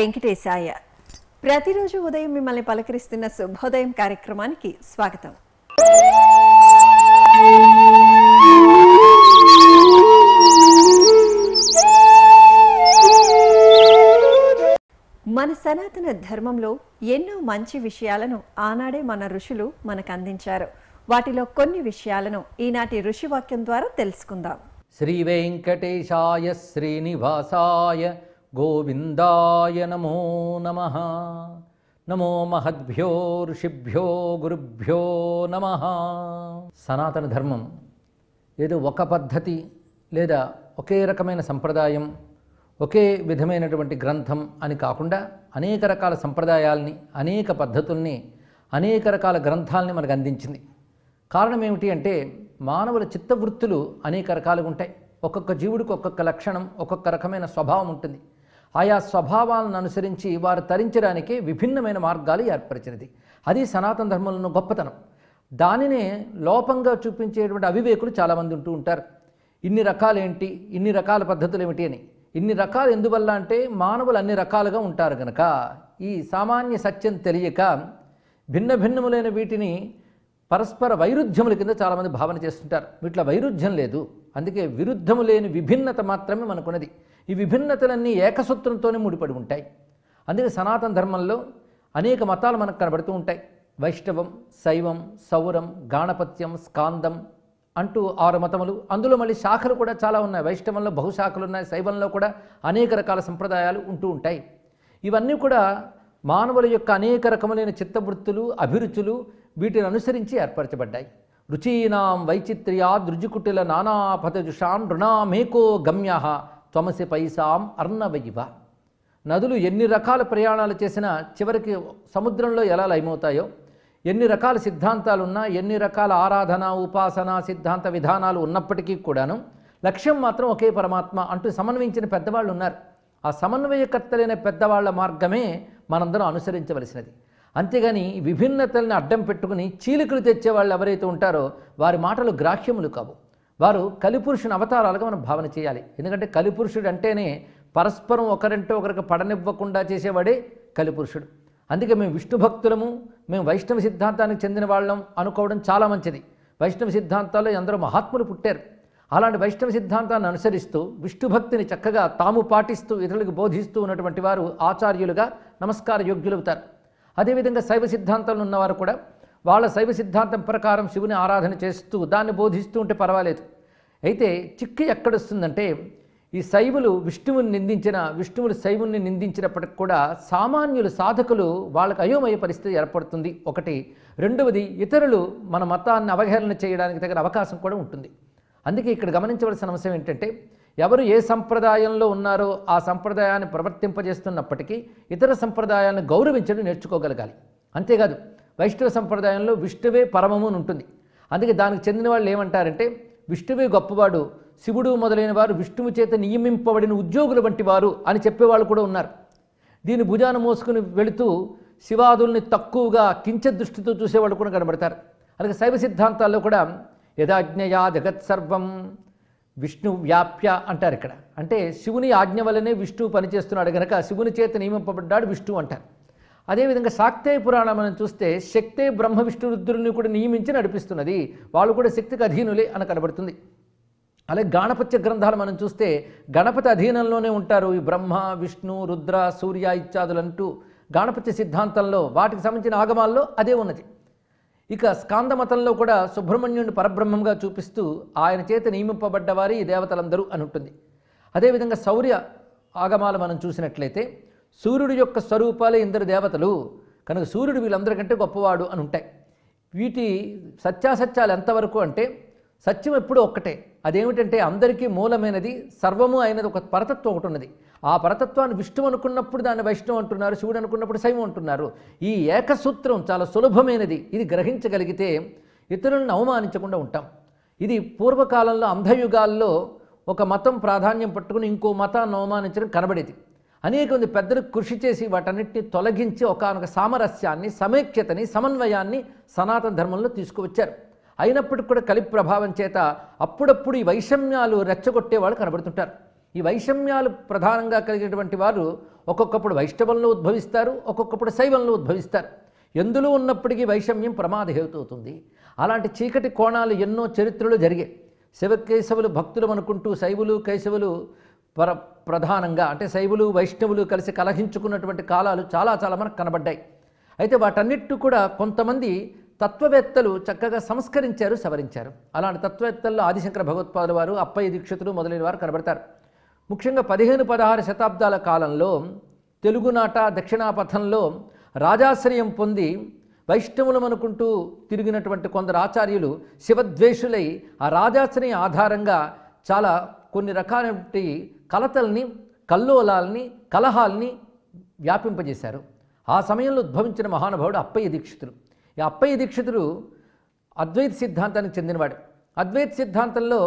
వెంకటేశాయ ప్రతిరోజు ఉదయం మిమ్మల్ని పలకరిస్తున్న శుభోదయం కార్యక్రమానికి స్వాగతం మన సనాతన ధర్మంలో ఎన్నో మంచి విషయాలను ఆనాడే మన ఋషులు మనకు అందించారు వాటిలో కొన్ని విషయాలను ఈనాటి ఋషివాక్యం ద్వారా తెలుసుకుందాం శ్రీ వెంకటేశాయ శ్రీనివాసాయ గోవిందాయ నమో నమ నమో మహద్భ్యో ఋషిభ్యో గురుభ్యో నమ సనాతన ధర్మం ఏదో ఒక పద్ధతి లేదా ఒకే రకమైన సంప్రదాయం ఒకే విధమైనటువంటి గ్రంథం అని కాకుండా అనేక రకాల సంప్రదాయాల్ని అనేక పద్ధతుల్ని అనేక రకాల గ్రంథాలని మనకు అందించింది కారణం ఏమిటి అంటే మానవుల చిత్తవృత్తులు అనేక రకాలుగా ఉంటాయి ఒక్కొక్క జీవుడికి ఒక్కొక్క లక్షణం ఒక్కొక్క రకమైన స్వభావం ఉంటుంది ఆయా స్వభావాలను అనుసరించి వారు తరించడానికి విభిన్నమైన మార్గాలు ఏర్పరిచినది అది సనాతన ధర్మంలో గొప్పతనం దానినే లోపంగా చూపించేటువంటి అవివేకులు చాలామంది ఉంటూ ఉంటారు ఇన్ని రకాలేంటి ఇన్ని రకాల పద్ధతులు ఏమిటి అని ఇన్ని రకాలు ఎందువల్ల అంటే మానవులు అన్ని రకాలుగా ఉంటారు కనుక ఈ సామాన్య సత్యం తెలియక భిన్న భిన్నములైన వీటిని పరస్పర వైరుధ్యముల కింద చాలామంది భావన చేస్తుంటారు వీటిలో వైరుధ్యం లేదు అందుకే విరుద్ధము లేని విభిన్నత మాత్రమే మనకున్నది ఈ విభిన్నతలన్నీ ఏకసూత్రంతోనే ముడిపడి ఉంటాయి అందుకే సనాతన ధర్మంలో అనేక మతాలు మనకు కనబడుతూ ఉంటాయి వైష్ణవం శైవం సౌరం గాణపత్యం స్కాందం అంటూ ఆరు మతములు అందులో మళ్ళీ శాఖలు కూడా చాలా ఉన్నాయి వైష్ణవంలో బహుశాఖలు ఉన్నాయి శైవంలో కూడా అనేక రకాల సంప్రదాయాలు ఉంటూ ఉంటాయి ఇవన్నీ కూడా మానవుల యొక్క అనేక రకములైన చిత్తవృత్తులు అభిరుచులు వీటిని అనుసరించి ఏర్పరచబడ్డాయి రుచీనాం వైచిత్ర్యా దృజుకుటుల నానాపదజుషాం రుణామేకో గమ్య తమసి పైసాం అర్ణవయివ నదులు ఎన్ని రకాల ప్రయాణాలు చేసినా చివరికి సముద్రంలో ఎలా లయమవుతాయో ఎన్ని రకాల సిద్ధాంతాలున్నా ఎన్ని రకాల ఆరాధన ఉపాసన సిద్ధాంత విధానాలు ఉన్నప్పటికీ కూడాను లక్ష్యం మాత్రం ఒకే పరమాత్మ అంటూ సమన్వయించిన పెద్దవాళ్ళు ఉన్నారు ఆ సమన్వయకర్తలైన పెద్దవాళ్ల మార్గమే మనందరం అనుసరించవలసినది అంతేగాని విభిన్నతల్ని అడ్డం పెట్టుకుని చీలికలు తెచ్చే వాళ్ళు ఎవరైతే ఉంటారో వారి మాటలు గ్రాహ్యములు కావు వారు కలిపురుషుని అవతారాలుగా మనం భావన చేయాలి ఎందుకంటే కలిపురుషుడు అంటేనే పరస్పరం ఒకరింటే ఒకరికి పడనివ్వకుండా చేసేవాడే కలిపురుషుడు అందుకే మేము విష్ణు భక్తులము మేము వైష్ణవ సిద్ధాంతానికి చెందిన వాళ్ళం అనుకోవడం చాలా మంచిది వైష్ణవ సిద్ధాంతాల్లో ఎందరో మహాత్ములు పుట్టారు అలాంటి వైష్ణవ సిద్ధాంతాన్ని అనుసరిస్తూ విష్ణు భక్తిని చక్కగా తాము పాటిస్తూ ఇతరులకు బోధిస్తూ ఉన్నటువంటి వారు ఆచార్యులుగా నమస్కార యోగ్యులవుతారు అదేవిధంగా శైవ సిద్ధాంతంలో ఉన్నవారు కూడా వాళ్ళ శైవ సిద్ధాంతం ప్రకారం శివుని ఆరాధన చేస్తూ దాన్ని బోధిస్తూ ఉంటే పర్వాలేదు అయితే చిక్కు ఎక్కడొస్తుందంటే ఈ శైవులు విష్ణువుని నిందించిన విష్ణువులు శైవుల్ని నిందించినప్పటికి కూడా సామాన్యులు సాధకులు వాళ్ళకు అయోమయ పరిస్థితి ఏర్పడుతుంది ఒకటి రెండవది ఇతరులు మన మతాన్ని అవహేళన చేయడానికి తగిన అవకాశం కూడా ఉంటుంది అందుకే ఇక్కడ గమనించవలసిన అంశం ఏంటంటే ఎవరు ఏ సంప్రదాయంలో ఉన్నారో ఆ సంప్రదాయాన్ని ప్రవర్తింపజేస్తున్నప్పటికీ ఇతర సంప్రదాయాలను గౌరవించడం నేర్చుకోగలగాలి అంతేకాదు వైష్ణవ సంప్రదాయంలో విష్ణువే పరమము అని ఉంటుంది అందుకే దానికి చెందిన వాళ్ళు ఏమంటారంటే విష్ణువే గొప్పవాడు శివుడు మొదలైన వారు విష్ణువు చేత నియమింపబడిన ఉద్యోగుల వంటి వారు అని చెప్పేవాళ్ళు కూడా ఉన్నారు దీని భుజాన మోసుకుని వెళుతూ శివాదుల్ని తక్కువగా కించ దృష్టితో చూసేవాళ్ళు కూడా కనబడతారు అలాగే శైవ సిద్ధాంతాల్లో కూడా యథాజ్ఞయా జగత్సర్వం విష్ణు వ్యాప్య అంటారు ఇక్కడ అంటే శివుని ఆజ్ఞ వల్లనే విష్ణువు పనిచేస్తున్నాడు గనక శివుని చేత నియమింపబడ్డాడు విష్ణువు అంటారు అదేవిధంగా శాక్తే పురాణం మనం చూస్తే శక్తే బ్రహ్మ విష్ణు రుద్రుల్ని కూడా నియమించి నడిపిస్తున్నది వాళ్ళు కూడా శక్తికి అధీనులే అని కనబడుతుంది అలాగే గాణపత్య గ్రంథాలు మనం చూస్తే గణపతి అధీనంలోనే ఉంటారు ఈ బ్రహ్మ విష్ణు రుద్ర సూర్య అంటూ గాణపత్య సిద్ధాంతంలో వాటికి సంబంధించిన ఆగమాల్లో అదే ఉన్నది ఇక స్కాంద మతంలో కూడా సుబ్రహ్మణ్యుని పరబ్రహ్మంగా చూపిస్తూ ఆయన చేత నియమింపబడ్డవారి దేవతలందరూ అని ఉంటుంది అదేవిధంగా శౌర్య ఆగమాలు మనం చూసినట్లయితే సూర్యుడి యొక్క స్వరూపాలే ఇందరు దేవతలు కనుక సూర్యుడు వీళ్ళందరికంటే గొప్పవాడు అని ఉంటాయి వీటి సత్యాసత్యాలు ఎంతవరకు అంటే సత్యం ఎప్పుడూ ఒక్కటే అదేమిటంటే అందరికీ మూలమైనది సర్వము అయినది ఒక పరతత్వం ఒకటి ఉన్నది ఆ పరతత్వాన్ని విష్ణువు అనుకున్నప్పుడు దాన్ని వైష్ణవం అంటున్నారు శివుడు అనుకున్నప్పుడు శైవం అంటున్నారు ఈ ఏకసూత్రం చాలా సులభమైనది ఇది గ్రహించగలిగితే ఇతరులను అవమానించకుండా ఉంటాం ఇది పూర్వకాలంలో అంధయుగాల్లో ఒక మతం ప్రాధాన్యం పట్టుకుని ఇంకో మతాన్ని అవమానించడం కనబడేది అనేక మంది పెద్దలు కృషి చేసి వాటన్నిటిని తొలగించి ఒకనొక సామరస్యాన్ని సమైక్యతని సమన్వయాన్ని సనాతన ధర్మంలో తీసుకువచ్చారు అయినప్పటికి కూడా కలి ప్రభావం చేత అప్పుడప్పుడు ఈ వైషమ్యాలు రెచ్చగొట్టేవాళ్ళు కనబడుతుంటారు ఈ వైషమ్యాలు ప్రధానంగా కలిగినటువంటి వారు ఒక్కొక్కప్పుడు వైష్ణవంలో ఉద్భవిస్తారు ఒక్కొక్కప్పుడు శైవంలో ఉద్భవిస్తారు ఎందులో ఉన్నప్పటికీ వైషమ్యం ప్రమాద అవుతుంది అలాంటి చీకటి కోణాలు ఎన్నో చరిత్రలో జరిగాయి శివకేశవులు భక్తులు అనుకుంటూ శైవులు కైశవులు ప్ర ప్రధానంగా అంటే శైవులు వైష్ణవులు కలిసి కలహించుకున్నటువంటి కాలాలు చాలా చాలా మనకు కనబడ్డాయి అయితే వాటన్నిటి కూడా కొంతమంది తత్వవేత్తలు చక్కగా సంస్కరించారు సవరించారు అలాంటి తత్వవేత్తల్లో ఆదిశంకర భగవత్పాదుల వారు అప్పయ్య దీక్షితులు మొదలైన వారు కనబడతారు ముఖ్యంగా పదిహేను పదహారు శతాబ్దాల కాలంలో తెలుగునాట దక్షిణాపథంలో రాజాశ్రయం పొంది వైష్ణవులం అనుకుంటూ తిరిగినటువంటి కొందరు ఆచార్యులు శివద్వేషులై ఆ రాజాశ్రయం ఆధారంగా చాలా కొన్ని రకాలైనటువంటి కలతల్ని కల్లోలాల్ని కలహాల్ని వ్యాపింపజేశారు ఆ సమయంలో ఉద్భవించిన మహానుభావుడు అప్పయ్య దీక్షితులు ఈ అప్పయ్య దీక్షితుడు అద్వైత సిద్ధాంతానికి చెందినవాడు అద్వైత సిద్ధాంతంలో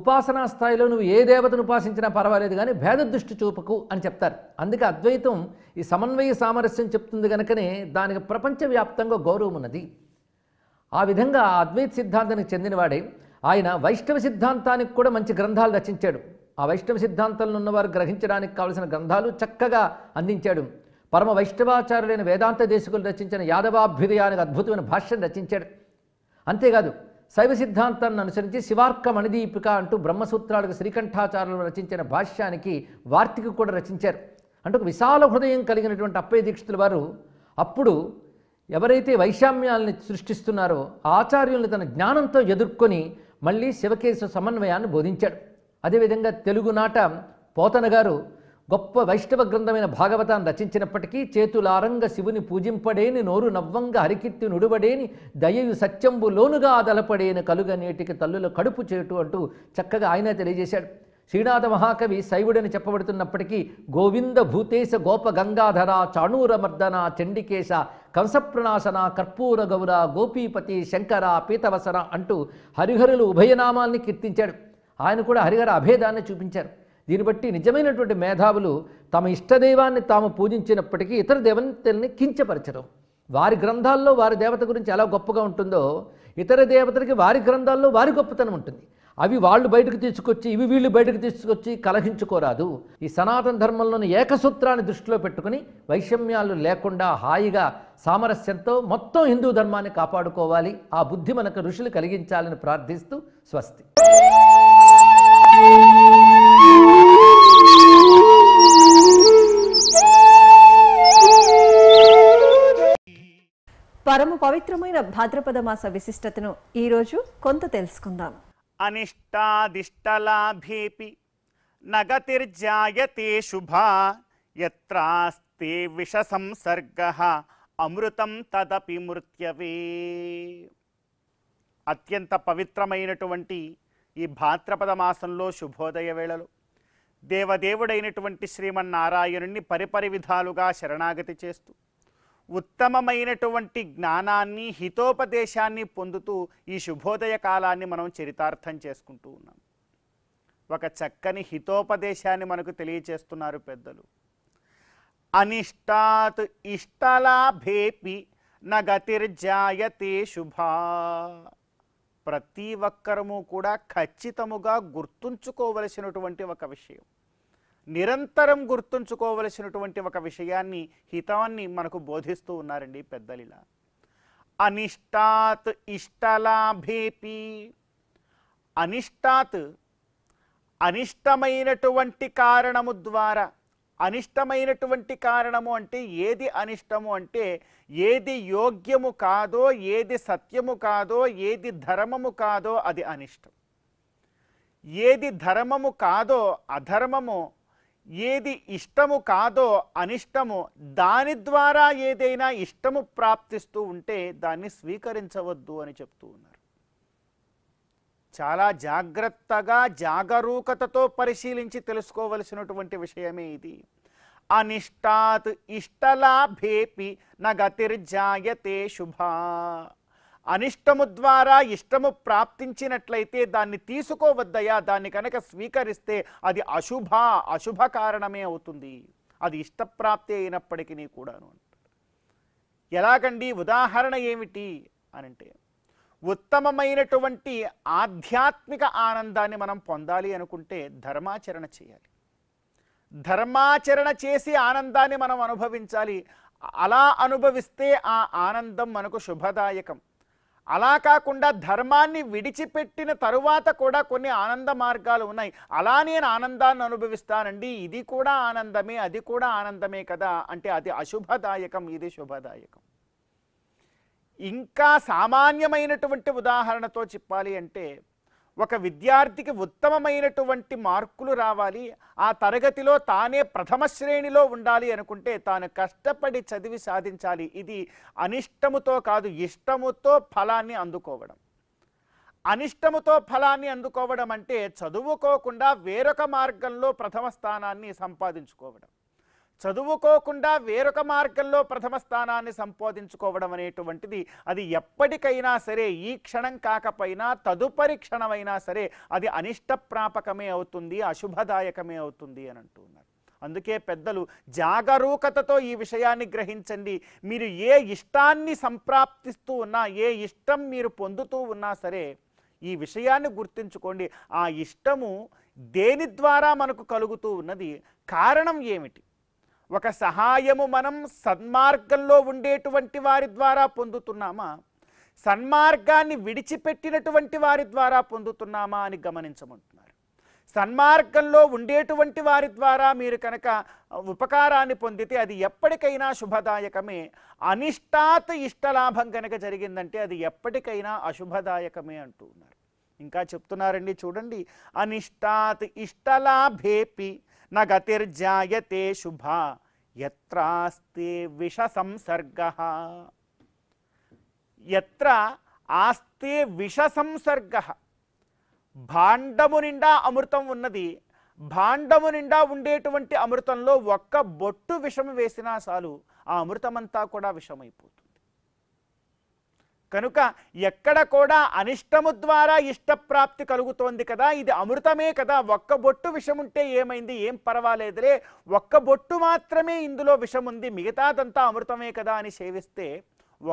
ఉపాసనా స్థాయిలో నువ్వు ఏ దేవతను ఉపాసించినా పర్వాలేదు కానీ భేద దృష్టి చూపకు అని చెప్తారు అందుకే అద్వైతం ఈ సమన్వయ సామరస్యం చెప్తుంది కనుకనే దానికి ప్రపంచవ్యాప్తంగా గౌరవం ఉన్నది ఆ విధంగా అద్వైత సిద్ధాంతానికి చెందినవాడే ఆయన వైష్ణవ సిద్ధాంతానికి కూడా మంచి గ్రంథాలు రచించాడు ఆ వైష్ణవ సిద్ధాంతంలో ఉన్నవారు గ్రహించడానికి కావలసిన గ్రంథాలు చక్కగా అందించాడు పరమ వైష్ణవాచార్యులైన వేదాంత దేశకులు రచించిన యాదవాభ్యుదయానికి అద్భుతమైన భాష్యం రచించాడు అంతేకాదు శైవ సిద్ధాంతాన్ని అనుసరించి శివార్క మణిదీపిక అంటూ బ్రహ్మసూత్రాలకు శ్రీకంఠాచార్యులు రచించిన భాష్యానికి వార్తికి కూడా రచించారు అంటే ఒక విశాల హృదయం కలిగినటువంటి అప్పయ్య దీక్షితుల వారు అప్పుడు ఎవరైతే వైషామ్యాలని సృష్టిస్తున్నారో ఆచార్యుల్ని తన జ్ఞానంతో ఎదుర్కొని మళ్ళీ శివకేశ సమన్వయాన్ని బోధించాడు అదేవిధంగా తెలుగునాట పోతన గారు గొప్ప వైష్ణవ గ్రంథమైన భాగవతాన్ని రచించినప్పటికీ చేతులారంగ శివుని పూజింపడేని నోరు నవ్వంగ హరికిత్తి నుడువడేని దయయు సత్యంబు లోనుగా ఆదలపడేని కలుగ నేటికి తల్లుల కడుపు చేటు అంటూ చక్కగా ఆయన తెలియజేశాడు శ్రీనాథ మహాకవి శైవుడని చెప్పబడుతున్నప్పటికీ గోవింద భూతేశ గోప గంగాధర చాణూర మర్దన చండికేశ కంసప్రనాశన కర్పూర గౌర గోపీపతి శంకర పీతవసన అంటూ హరిహరులు ఉభయనామాల్ని కీర్తించాడు ఆయన కూడా హరిహర అభేదాన్ని చూపించారు దీన్ని బట్టి నిజమైనటువంటి మేధావులు తమ ఇష్టదైవాన్ని తాము పూజించినప్పటికీ ఇతర దేవతల్ని కించపరచడం వారి గ్రంథాల్లో వారి దేవత గురించి ఎలా గొప్పగా ఉంటుందో ఇతర దేవతలకి వారి గ్రంథాల్లో వారి గొప్పతనం ఉంటుంది అవి వాళ్ళు బయటకు తీసుకొచ్చి ఇవి వీళ్ళు బయటకు తీసుకొచ్చి కలహించుకోరాదు ఈ సనాతన ధర్మంలోని ఏకసూత్రాన్ని దృష్టిలో పెట్టుకుని వైషమ్యాలు లేకుండా హాయిగా సామరస్యంతో మొత్తం హిందూ ధర్మాన్ని కాపాడుకోవాలి ఆ బుద్ధి మనకు ఋషులు కలిగించాలని ప్రార్థిస్తూ స్వస్తి పరమ పవిత్రమైన భాద్రపద మాస విశిష్టతను ఈరోజు కొంత తెలుసుకుందాం అనిష్టాదిష్టలాభేపి నగతిర్జాయతే శుభా ఎత్రాస్తే విష సంసర్గ అమృతం తదపి మృత్యవే అత్యంత పవిత్రమైనటువంటి ఈ భాద్రపద మాసంలో శుభోదయ వేళలు దేవదేవుడైనటువంటి శ్రీమన్నారాయణుణ్ణి పరిపరి విధాలుగా శరణాగతి చేస్తూ ఉత్తమమైనటువంటి జ్ఞానాన్ని హితోపదేశాన్ని పొందుతూ ఈ శుభోదయ కాలాన్ని మనం చరితార్థం చేసుకుంటూ ఉన్నాం ఒక చక్కని హితోపదేశాన్ని మనకు తెలియచేస్తున్నారు పెద్దలు అనిష్టాత్ ఇష్టలాభేపి నగతిర్జాయతే శుభా ప్రతి ఒక్కరము కూడా ఖచ్చితముగా గుర్తుంచుకోవలసినటువంటి ఒక విషయం నిరంతరం గుర్తుంచుకోవలసినటువంటి ఒక విషయాన్ని హితాన్ని మనకు బోధిస్తూ ఉన్నారండి పెద్దలిలా అనిష్టాత్ ఇష్టలాభేపి అనిష్టాత్ అనిష్టమైనటువంటి కారణము ద్వారా అనిష్టమైనటువంటి కారణము అంటే ఏది అనిష్టము అంటే ఏది యోగ్యము కాదో ఏది సత్యము కాదో ఏది ధర్మము కాదో అది అనిష్టం ఏది ధర్మము కాదో అధర్మము ఏది ఇష్టము కాదో అనిష్టము దాని ద్వారా ఏదైనా ఇష్టము ప్రాప్తిస్తూ ఉంటే దాన్ని స్వీకరించవద్దు అని చెప్తూ ఉన్నారు చాలా జాగ్రత్తగా జాగరూకతతో పరిశీలించి తెలుసుకోవలసినటువంటి విషయమే ఇది అనిష్టాత్ ఇష్టలాభేపి నగతిర్జాయతే శుభా అనిష్టము ద్వారా ఇష్టము ప్రాప్తించినట్లయితే దాన్ని తీసుకోవద్దయా దాన్ని కనుక స్వీకరిస్తే అది అశుభ అశుభ కారణమే అవుతుంది అది ఇష్టప్రాప్తి అయినప్పటికీ కూడాను ఎలాగండి ఉదాహరణ ఏమిటి అని అంటే ఉత్తమమైనటువంటి ఆధ్యాత్మిక ఆనందాన్ని మనం పొందాలి అనుకుంటే ధర్మాచరణ చేయాలి ధర్మాచరణ చేసి ఆనందాన్ని మనం అనుభవించాలి అలా అనుభవిస్తే ఆ ఆనందం మనకు శుభదాయకం అలా కాకుండా ధర్మాన్ని విడిచిపెట్టిన తరువాత కూడా కొన్ని ఆనంద మార్గాలు ఉన్నాయి అలా నేను ఆనందాన్ని అనుభవిస్తానండి ఇది కూడా ఆనందమే అది కూడా ఆనందమే కదా అంటే అది అశుభదాయకం ఇది శుభదాయకం ఇంకా సామాన్యమైనటువంటి ఉదాహరణతో చెప్పాలి అంటే ఒక విద్యార్థికి ఉత్తమమైనటువంటి మార్కులు రావాలి ఆ తరగతిలో తానే ప్రథమ శ్రేణిలో ఉండాలి అనుకుంటే తాను కష్టపడి చదివి సాధించాలి ఇది అనిష్టముతో కాదు ఇష్టముతో ఫలాన్ని అందుకోవడం అనిష్టముతో ఫలాన్ని అందుకోవడం అంటే చదువుకోకుండా వేరొక మార్గంలో ప్రథమ స్థానాన్ని సంపాదించుకోవడం చదువుకోకుండా వేరొక మార్గంలో ప్రథమ స్థానాన్ని సంపాదించుకోవడం అనేటువంటిది అది ఎప్పటికైనా సరే ఈ క్షణం కాకపోయినా తదుపరి క్షణమైనా సరే అది అనిష్ట ప్రాపకమే అవుతుంది అశుభదాయకమే అవుతుంది అని అంటున్నారు అందుకే పెద్దలు జాగరూకతతో ఈ విషయాన్ని గ్రహించండి మీరు ఏ ఇష్టాన్ని సంప్రాప్తిస్తూ ఉన్నా ఏ ఇష్టం మీరు పొందుతూ ఉన్నా సరే ఈ విషయాన్ని గుర్తించుకోండి ఆ ఇష్టము దేని ద్వారా మనకు కలుగుతూ ఉన్నది కారణం ఏమిటి ఒక సహాయము మనం సన్మార్గంలో ఉండేటువంటి వారి ద్వారా పొందుతున్నామా సన్మార్గాన్ని విడిచిపెట్టినటువంటి వారి ద్వారా పొందుతున్నామా అని గమనించమంటున్నారు సన్మార్గంలో ఉండేటువంటి వారి ద్వారా మీరు కనుక ఉపకారాన్ని పొందితే అది ఎప్పటికైనా శుభదాయకమే అనిష్టాత్ ఇష్టలాభం కనుక జరిగిందంటే అది ఎప్పటికైనా అశుభదాయకమే అంటున్నారు ఇంకా చెప్తున్నారండి చూడండి అనిష్టాత్ ఇష్టలాభేపి నగతిర్జాయతే శుభ ఎత్రాస్తి విష సంసర్గ ఎత్ర ఆస్తే విష సంసర్గ భాండము నిండా అమృతం ఉన్నది భాండము నిండా ఉండేటువంటి అమృతంలో ఒక్క బొట్టు విషము వేసినా చాలు ఆ అమృతమంతా కూడా విషమైపోతుంది కనుక ఎక్కడ కూడా అనిష్టము ద్వారా ఇష్టప్రాప్తి కలుగుతోంది కదా ఇది అమృతమే కదా ఒక్క బొట్టు విషం ఉంటే ఏమైంది ఏం పర్వాలేదులే ఒక్క బొట్టు మాత్రమే ఇందులో విషం ఉంది మిగతాదంతా అమృతమే కదా అని సేవిస్తే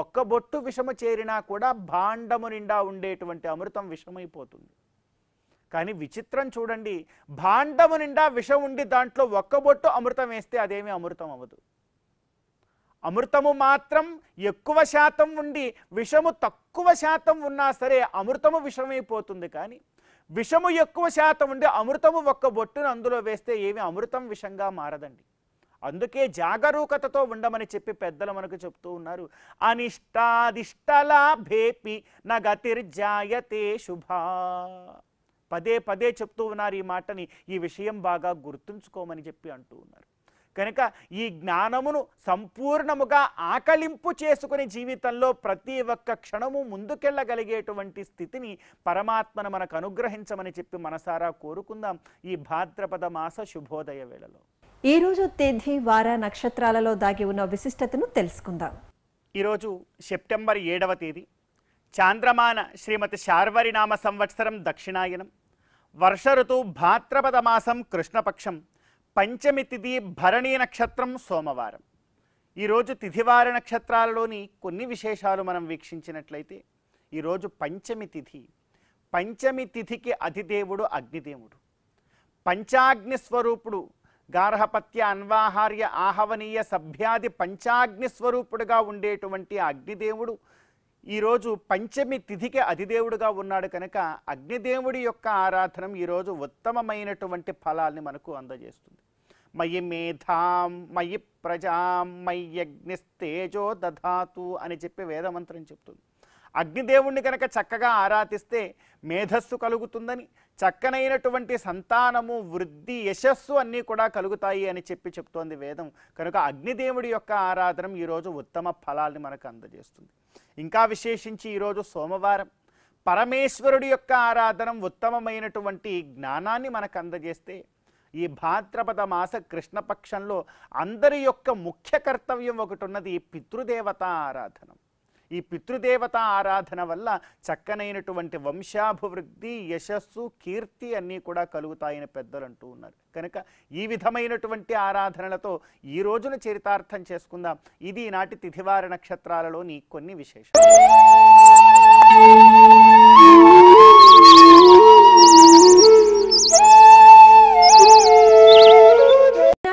ఒక్క బొట్టు విషము చేరినా కూడా భాండము నిండా ఉండేటువంటి అమృతం విషమైపోతుంది కానీ విచిత్రం చూడండి భాండము నిండా విషం ఉండి దాంట్లో ఒక్క బొట్టు అమృతం వేస్తే అదేమీ అమృతం అవ్వదు అమృతము మాత్రం ఎక్కువ శాతం ఉండి విషము తక్కువ శాతం ఉన్నా సరే అమృతము విషమైపోతుంది కానీ విషము ఎక్కువ శాతం ఉండి అమృతము ఒక్క బొట్టును అందులో వేస్తే ఏమి అమృతం విషంగా మారదండి అందుకే జాగరూకతతో ఉండమని చెప్పి పెద్దలు మనకు చెప్తూ ఉన్నారు అనిష్టాదిష్టలాభేపి నగతిర్జాయతే శుభా పదే పదే చెప్తూ ఉన్నారు ఈ మాటని ఈ విషయం బాగా గుర్తుంచుకోమని చెప్పి అంటూ ఉన్నారు కనుక ఈ జ్ఞానమును సంపూర్ణముగా ఆకలింపు చేసుకుని జీవితంలో ప్రతి ఒక్క క్షణము ముందుకెళ్ళగలిగేటువంటి స్థితిని పరమాత్మను మనకు అనుగ్రహించమని చెప్పి మనసారా కోరుకుందాం ఈ భాద్రపద మాస శుభోదయ వేళలో ఈరోజు తేదీ వార నక్షత్రాలలో దాగి ఉన్న విశిష్టతను తెలుసుకుందాం ఈరోజు సెప్టెంబర్ ఏడవ తేదీ చాంద్రమాన శ్రీమతి శార్వరి నామ సంవత్సరం దక్షిణాయనం వర్ష ఋతువు భాద్రపద మాసం కృష్ణపక్షం పంచమి తిథి భరణీ నక్షత్రం సోమవారం ఈరోజు తిథివార నక్షత్రాలలోని కొన్ని విశేషాలు మనం వీక్షించినట్లయితే ఈరోజు పంచమి తిథి పంచమి తిథికి అధిదేవుడు అగ్నిదేవుడు పంచాగ్ని స్వరూపుడు గార్హపత్య అన్వాహార్య ఆహవనీయ సభ్యాది పంచాగ్ని స్వరూపుడుగా ఉండేటువంటి అగ్నిదేవుడు ఈరోజు పంచమి తిథికి అధిదేవుడుగా ఉన్నాడు కనుక అగ్నిదేవుడి యొక్క ఆరాధన ఈరోజు ఉత్తమమైనటువంటి ఫలాల్ని మనకు అందజేస్తుంది మయి మేధాం మయి ప్రజాం మయి యజ్ఞస్తేజో దధాతు అని చెప్పి వేదమంత్రం చెప్తుంది అగ్నిదేవుణ్ణి కనుక చక్కగా ఆరాధిస్తే మేధస్సు కలుగుతుందని చక్కనైనటువంటి సంతానము వృద్ధి యశస్సు అన్నీ కూడా కలుగుతాయి అని చెప్పి చెప్తోంది వేదం కనుక అగ్నిదేవుడి యొక్క ఆరాధన ఈరోజు ఉత్తమ ఫలాల్ని మనకు అందజేస్తుంది ఇంకా విశేషించి ఈరోజు సోమవారం పరమేశ్వరుడి యొక్క ఆరాధన ఉత్తమమైనటువంటి జ్ఞానాన్ని మనకు అందజేస్తే ఈ భాద్రపద మాస కృష్ణపక్షంలో అందరి యొక్క ముఖ్య కర్తవ్యం ఒకటి ఉన్నది పితృదేవత ఆరాధన ఈ పితృదేవత ఆరాధన వల్ల చక్కనైనటువంటి వంశాభివృద్ధి యశస్సు కీర్తి అన్నీ కూడా కలుగుతాయని పెద్దలు అంటూ ఉన్నారు కనుక ఈ విధమైనటువంటి ఆరాధనలతో ఈ రోజున చరితార్థం చేసుకుందాం ఇది నాటి తిథివార నక్షత్రాలలోని కొన్ని విశేషాలు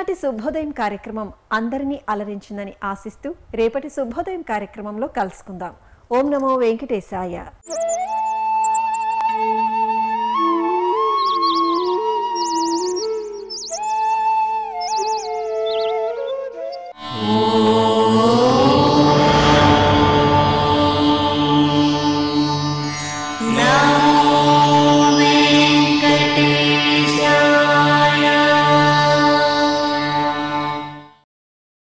ఈనాటి శుభోదయం కార్యక్రమం అందరినీ అలరించిందని ఆశిస్తూ రేపటి శుభోదయం కార్యక్రమంలో కలుసుకుందాం ఓం నమో వెంకటేశాయ